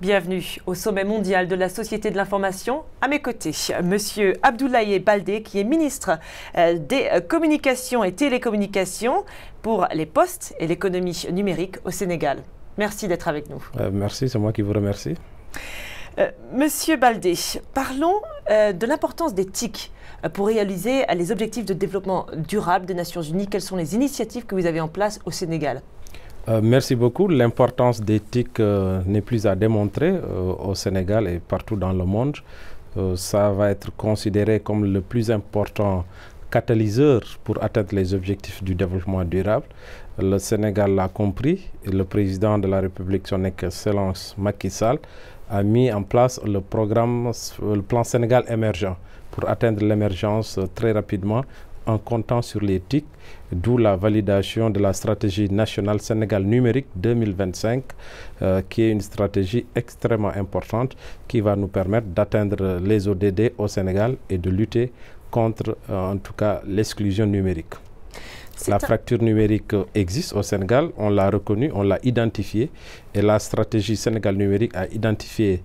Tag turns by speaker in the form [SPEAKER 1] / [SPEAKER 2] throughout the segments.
[SPEAKER 1] Bienvenue au sommet mondial de la Société de l'information. À mes côtés, Monsieur Abdoulaye Baldé, qui est ministre euh, des Communications et Télécommunications pour les postes et l'économie numérique au Sénégal. Merci d'être avec nous.
[SPEAKER 2] Euh, merci, c'est moi qui vous remercie.
[SPEAKER 1] Euh, Monsieur Baldé, parlons de l'importance des TIC pour réaliser les objectifs de développement durable des Nations Unies. Quelles sont les initiatives que vous avez en place au Sénégal
[SPEAKER 2] euh, merci beaucoup. L'importance d'éthique euh, n'est plus à démontrer euh, au Sénégal et partout dans le monde. ça va être considéré comme le plus important catalyseur pour atteindre les objectifs du développement durable. Le Sénégal l'a compris le président de la République, son excellence Macky Sall, a mis en place le programme, le plan Sénégal émergent pour atteindre l'émergence très rapidement en comptant sur l'éthique, d'où la validation de la stratégie nationale Sénégal numérique 2025, euh, qui est une stratégie extrêmement importante qui va nous permettre d'atteindre les ODD au Sénégal et de lutter contre, euh, en tout cas, l'exclusion numérique. La fracture numérique euh, existe au Sénégal, on l'a reconnue, on l'a identifiée et la stratégie Sénégal numérique a identifié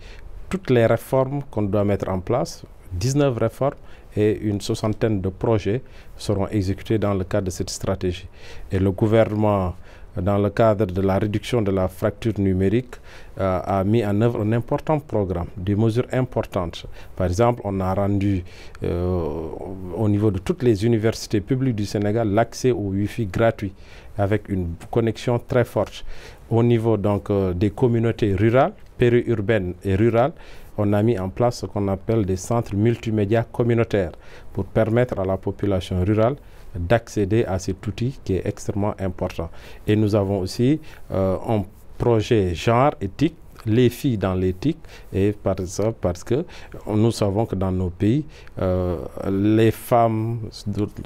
[SPEAKER 2] toutes les réformes qu'on doit mettre en place, 19 réformes et une soixantaine de projets seront exécutés dans le cadre de cette stratégie. Et le gouvernement, dans le cadre de la réduction de la fracture numérique, euh, a mis en œuvre un important programme, des mesures importantes. Par exemple, on a rendu euh, au niveau de toutes les universités publiques du Sénégal l'accès au Wi-Fi gratuit avec une connexion très forte. Au niveau donc euh, des communautés rurales, périurbaines et rurales, on a mis en place ce qu'on appelle des centres multimédia communautaires pour permettre à la population rurale d'accéder à cet outil qui est extrêmement important. Et nous avons aussi euh, un projet genre éthique les filles dans l'éthique et par parce que nous savons que dans nos pays euh, les femmes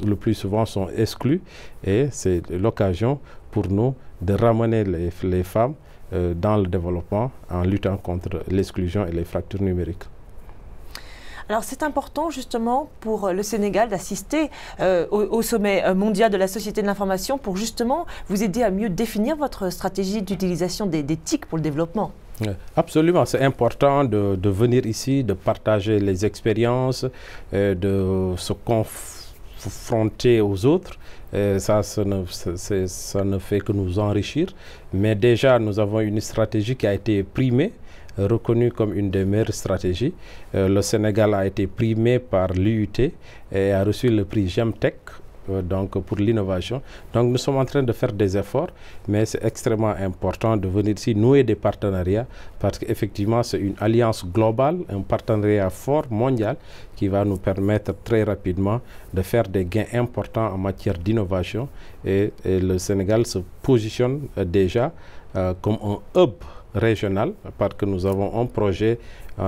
[SPEAKER 2] le plus souvent sont exclues et c'est l'occasion pour nous de ramener les femmes euh, dans le développement en luttant contre l'exclusion et les fractures numériques.
[SPEAKER 1] Alors c'est important justement pour le Sénégal d'assister euh, au, sommet euh, mondial de la société de l'information pour justement vous aider à mieux définir votre stratégie d'utilisation des, TIC pour le développement.
[SPEAKER 2] Absolument, c'est important de, venir ici, de partager les expériences, de se confronter aux autres ça, ne, fait que nous enrichir. Mais déjà, nous avons une stratégie qui a été primée reconnue comme une des meilleures stratégies. Euh, le Sénégal a été primé par l'UT et a reçu le prix Gemtech. Euh, donc pour l'innovation. Donc nous sommes en train de faire des efforts, mais c'est extrêmement important de venir ici nouer des partenariats parce qu'effectivement c'est une alliance globale, un partenariat fort mondial qui va nous permettre très rapidement de faire des gains importants en matière d'innovation et, le Sénégal se positionne euh, déjà euh, comme un hub régional parce que nous avons un projet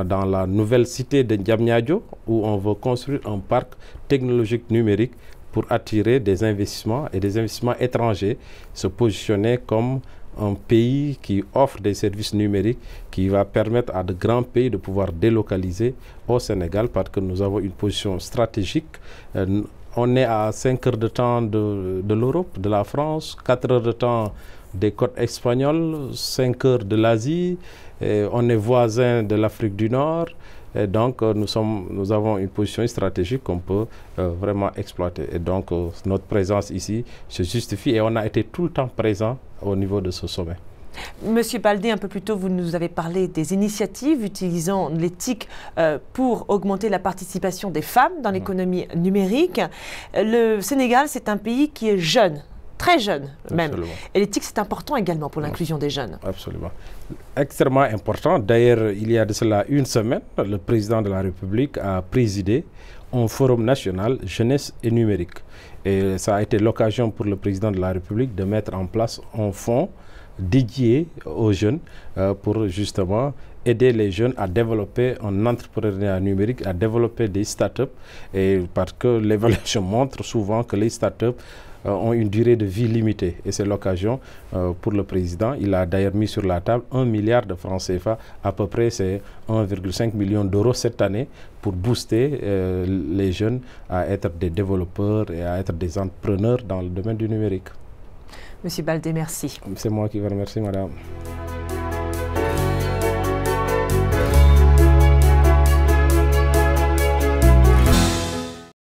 [SPEAKER 2] dans la nouvelle cité de Ndiamniadio où on veut construire un parc technologique numérique pour attirer des investissements et des investissements étrangers, se positionner comme un pays qui offre des services numériques qui va permettre à de grands pays de pouvoir délocaliser au Sénégal parce que nous avons une position stratégique. Euh, on est à 5 heures de temps de, de l'Europe, de la France, 4 heures de temps des côtes espagnoles, 5 heures de l'Asie, on est voisin de l'Afrique du Nord, et donc, euh, nous, sommes, nous avons une position stratégique qu'on peut euh, vraiment exploiter. Et donc, euh, notre présence ici se justifie et on a été tout le temps présent au niveau de ce sommet.
[SPEAKER 1] Monsieur Baldé, un peu plus tôt, vous nous avez parlé des initiatives utilisant l'éthique pour augmenter la participation des femmes dans mmh. l'économie numérique. Le Sénégal, c'est un pays qui est jeune très jeune, même. Et l'éthique, c'est important également pour l'inclusion
[SPEAKER 2] des jeunes. Absolument. Extrêmement important. D'ailleurs, il y a de cela une semaine, le président de la République a présidé un forum national jeunesse et numérique. Et ça a été l'occasion pour le président de la République de mettre en place un fonds dédié aux jeunes euh, pour justement aider les jeunes à développer un entrepreneuriat numérique, à développer des startups. Et parce que l'évaluation montre souvent que les startups euh, ont une durée de vie limitée. Et c'est l'occasion euh, pour le président. Il a d'ailleurs mis sur la table 1 milliard de francs CFA, à peu près c'est 1,5 million d'euros cette année pour booster les jeunes à être des développeurs et à être des entrepreneurs dans le domaine du numérique. Monsieur Baldé, merci. C'est moi qui vous remercie, madame.